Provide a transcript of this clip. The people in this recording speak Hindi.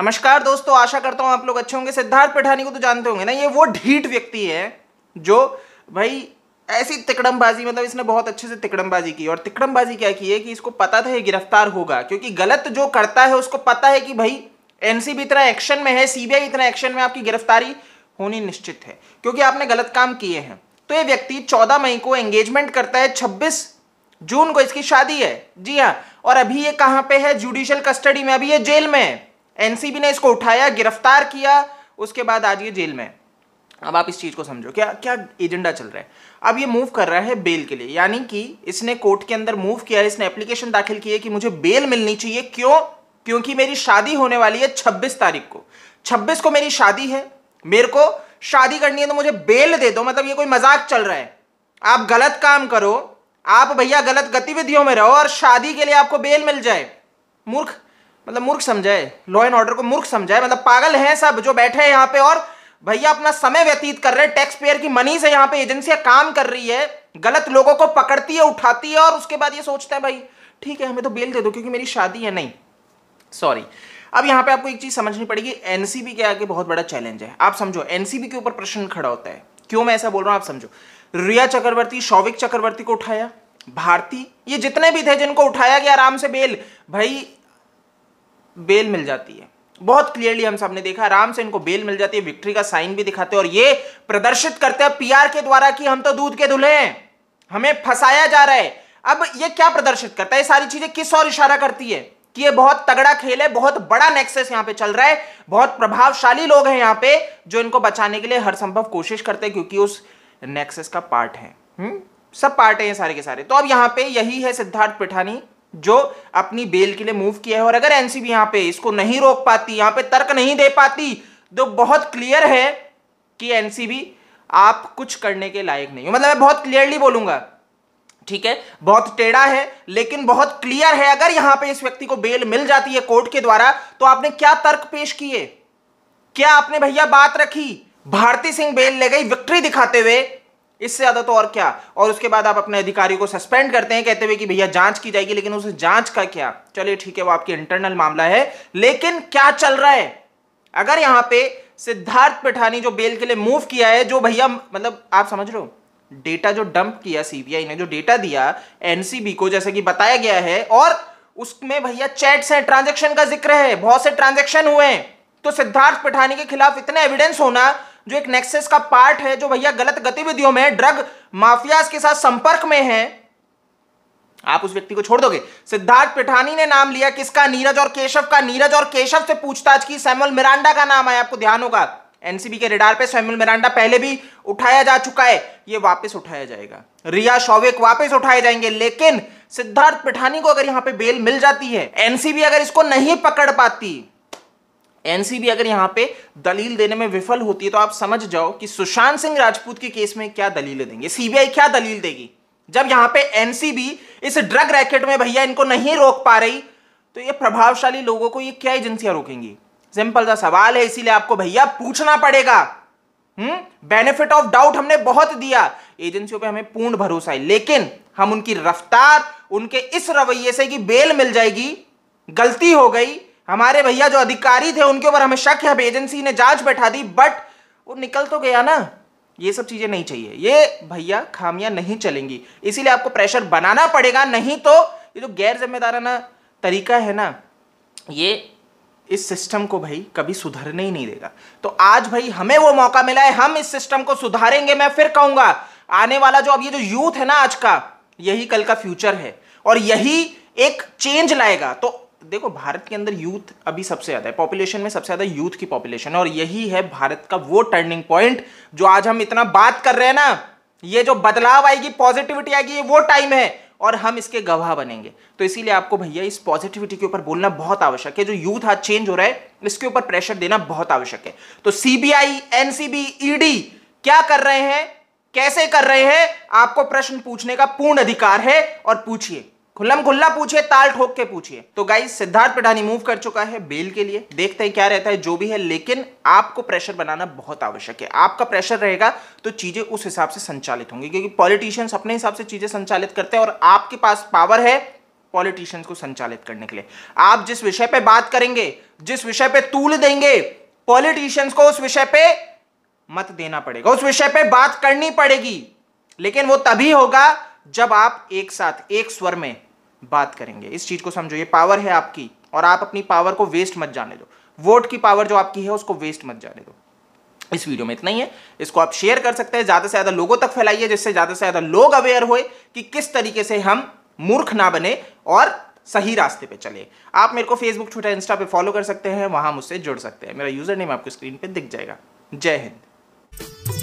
नमस्कार दोस्तों आशा करता हूँ आप लोग अच्छे होंगे सिद्धार्थ पिठानी को तो जानते होंगे ना ये वो ढीठ व्यक्ति है जो भाई ऐसी तिकड़मबाजी मतलब इसने बहुत अच्छे से तिकड़मबाजी की और तिकड़मबाजी क्या की है कि इसको पता था ये गिरफ्तार होगा क्योंकि गलत जो करता है उसको पता है कि भाई एनसीबी इतना एक्शन में है सीबीआई इतना एक्शन में आपकी गिरफ्तारी होनी निश्चित है क्योंकि आपने गलत काम किए हैं तो ये व्यक्ति चौदह मई को एंगेजमेंट करता है छब्बीस जून को इसकी शादी है जी हाँ और अभी ये कहाँ पे है जुडिशियल कस्टडी में अभी ये जेल में है एनसीबी ने इसको उठाया गिरफ्तार किया उसके बाद आज ये जेल में अब आप इस चीज़ को समझो क्या क्या एजेंडा चल रहा है अब ये मूव कर रहा है बेल के लिए यानी कि इसने कोर्ट के अंदर मूव किया इसने एप्लीकेशन दाखिल की है कि मुझे बेल मिलनी चाहिए क्यों क्योंकि मेरी शादी होने वाली है छब्बीस तारीख को छब्बीस को मेरी शादी है मेरे को शादी करनी है तो मुझे बेल दे दो मतलब ये कोई मजाक चल रहा है आप गलत काम करो आप भैया गलत गतिविधियों में रहो और शादी के लिए आपको बेल मिल जाए मूर्ख मतलब मूर्ख समझाए लॉ एंड ऑर्डर को मूर्ख समझाए मतलब पागल हैं सब जो बैठे हैं यहाँ पे और भैया अपना समय व्यतीत कर रहे हैं टैक्स पेयर की मनी से यहाँ पे एजेंसियां काम कर रही है गलत लोगों को पकड़ती है उठाती है और उसके बाद ये सोचता हैं भाई ठीक है हमें तो बेल दे दो क्योंकि मेरी शादी है नहीं सॉरी अब यहाँ पे आपको एक चीज़ समझनी पड़ेगी एनसीबी के आगे बहुत बड़ा चैलेंज है आप समझो एनसीबी के ऊपर प्रश्न खड़ा होता है क्यों मैं ऐसा बोल रहा हूँ आप समझो रिया चक्रवर्ती शौविक चक्रवर्ती को उठाया भारती ये जितने भी थे जिनको उठाया गया आराम से बेल भाई बेल मिल जाती है बहुत क्लियरली हम सबने देखा आराम से इनको बेल मिल जाती है विक्ट्री का साइन भी दिखाते हैं और ये प्रदर्शित करते हैं पीआर के द्वारा कि हम तो दूध के दुल्हे हैं हमें फंसाया जा रहा है अब ये क्या प्रदर्शित करता है ये सारी चीजें किस और इशारा करती है कि ये बहुत तगड़ा खेल है बहुत बड़ा नेक्सेस यहाँ पे चल रहा है बहुत प्रभावशाली लोग हैं यहाँ पे जो इनको बचाने के लिए हर संभव कोशिश करते हैं क्योंकि उस नेक्सेस का पार्ट है हुँ? हम्म, सब पार्ट है ये सारे के सारे तो अब यहाँ पे यही है सिद्धार्थ पिठानी जो अपनी बेल के लिए मूव किया है और अगर एनसीबी यहां पे इसको नहीं रोक पाती यहां पे तर्क नहीं दे पाती तो बहुत क्लियर है कि एनसीबी आप कुछ करने के लायक नहीं हो मतलब मैं बहुत क्लियरली बोलूंगा ठीक है बहुत टेढ़ा है लेकिन बहुत क्लियर है अगर यहां पे इस व्यक्ति को बेल मिल जाती है कोर्ट के द्वारा तो आपने क्या तर्क पेश किए क्या आपने भैया बात रखी भारती सिंह बेल ले गई विक्ट्री दिखाते हुए इससे ज्यादा तो और क्या और उसके बाद आप अपने अधिकारी को सस्पेंड करते हैं कहते हुए कि भैया जांच की जाएगी लेकिन उस जांच का क्या चलिए ठीक है वो आपके इंटरनल मामला है लेकिन क्या चल रहा है अगर यहां पे सिद्धार्थ पिठानी जो बेल के लिए मूव किया है जो भैया मतलब आप समझ रहे हो डेटा जो डंप किया सीबीआई ने जो डेटा दिया एनसीबी को जैसे कि बताया गया है और उसमें भैया चैट्स हैं ट्रांजैक्शन का जिक्र है बहुत से ट्रांजैक्शन हुए हैं तो सिद्धार्थ पिठानी के खिलाफ इतने एविडेंस होना जो एक नेक्सेस का पार्ट है जो भैया गलत गतिविधियों में ड्रग माफियाज के साथ संपर्क में है आप उस व्यक्ति को छोड़ दोगे सिद्धार्थ पिठानी ने नाम लिया किसका नीरज और केशव का नीरज और केशव से पूछताछ की सैमुअल मिरांडा का नाम आया आपको ध्यान होगा एनसीबी के रिडार पे सैमुअल मिरांडा पहले भी उठाया जा चुका है ये वापस उठाया जाएगा रिया शौविक वापस उठाए जाएंगे लेकिन सिद्धार्थ पिठानी को अगर यहां पे बेल मिल जाती है एनसीबी अगर इसको नहीं पकड़ पाती एनसीबी अगर यहां पे दलील देने में विफल होती है तो आप समझ जाओ कि सुशांत सिंह राजपूत के केस में क्या दलीलें देंगे सीबीआई क्या दलील देगी जब यहां पे एनसीबी इस ड्रग रैकेट में भैया इनको नहीं रोक पा रही तो ये प्रभावशाली लोगों को ये क्या एजेंसियां रोकेंगी सिंपल सा सवाल है इसीलिए आपको भैया पूछना पड़ेगा बेनिफिट ऑफ डाउट हमने बहुत दिया एजेंसियों पर हमें पूर्ण भरोसा है लेकिन हम उनकी रफ्तार उनके इस रवैये से कि बेल मिल जाएगी गलती हो गई हमारे भैया जो अधिकारी थे उनके ऊपर हमें शक है एजेंसी ने जांच बैठा दी बट वो निकल तो गया ना ये सब चीज़ें नहीं चाहिए ये भैया खामियां नहीं चलेंगी इसीलिए आपको प्रेशर बनाना पड़ेगा नहीं तो ये जो गैर जिम्मेदाराना तरीका है ना ये इस सिस्टम को भाई कभी सुधरने ही नहीं देगा तो आज भाई हमें वो मौका मिला है हम इस सिस्टम को सुधारेंगे मैं फिर कहूंगा आने वाला जो अब ये जो यूथ है ना आज का यही कल का फ्यूचर है और यही एक चेंज लाएगा तो देखो भारत के अंदर यूथ अभी सबसे ज़्यादा है पॉपुलेशन में सबसे ज़्यादा यूथ की पॉपुलेशन और यही है भारत का वो टर्निंग पॉइंट जो आज हम इतना बात कर रहे हैं ना ये जो बदलाव आएगी पॉजिटिविटी आएगी वो टाइम है और हम इसके गवाह बनेंगे तो इसीलिए आपको भैया इस पॉजिटिविटी के ऊपर बोलना बहुत आवश्यक है जो यूथ आज चेंज हो रहा है इसके ऊपर प्रेशर देना बहुत आवश्यक है तो सीबीआई एनसीबी ईडी क्या कर रहे हैं कैसे कर रहे हैं आपको प्रश्न पूछने का पूर्ण अधिकार है और पूछिए खुल्लम खुल्ला पूछिए ताल ठोक के पूछिए तो गाइस सिद्धार्थ पिठानी मूव कर चुका है बेल के लिए देखते हैं क्या रहता है जो भी है लेकिन आपको प्रेशर बनाना बहुत आवश्यक है आपका प्रेशर रहेगा तो चीजें उस हिसाब से संचालित होंगी क्योंकि पॉलिटिशियंस अपने हिसाब से चीजें संचालित करते हैं और आपके पास पावर है पॉलिटिशियंस को संचालित करने के लिए आप जिस विषय पर बात करेंगे जिस विषय पर तूल देंगे पॉलिटिशियंस को उस विषय पर मत देना पड़ेगा उस विषय पर बात करनी पड़ेगी लेकिन वो तभी होगा जब आप एक साथ एक स्वर में बात करेंगे इस चीज़ को समझो ये पावर है आपकी और आप अपनी पावर को वेस्ट मत जाने दो वोट की पावर जो आपकी है उसको वेस्ट मत जाने दो इस वीडियो में इतना ही है इसको आप शेयर कर सकते हैं ज़्यादा से ज़्यादा लोगों तक फैलाइए जिससे ज़्यादा से ज़्यादा लोग अवेयर हो कि किस तरीके से हम मूर्ख ना बने और सही रास्ते पे चले आप मेरे को फेसबुक ट्विटर इंस्टा पे फॉलो कर सकते हैं वहां मुझसे जुड़ सकते हैं मेरा यूज़र नेम आपको स्क्रीन पे दिख जाएगा जय हिंद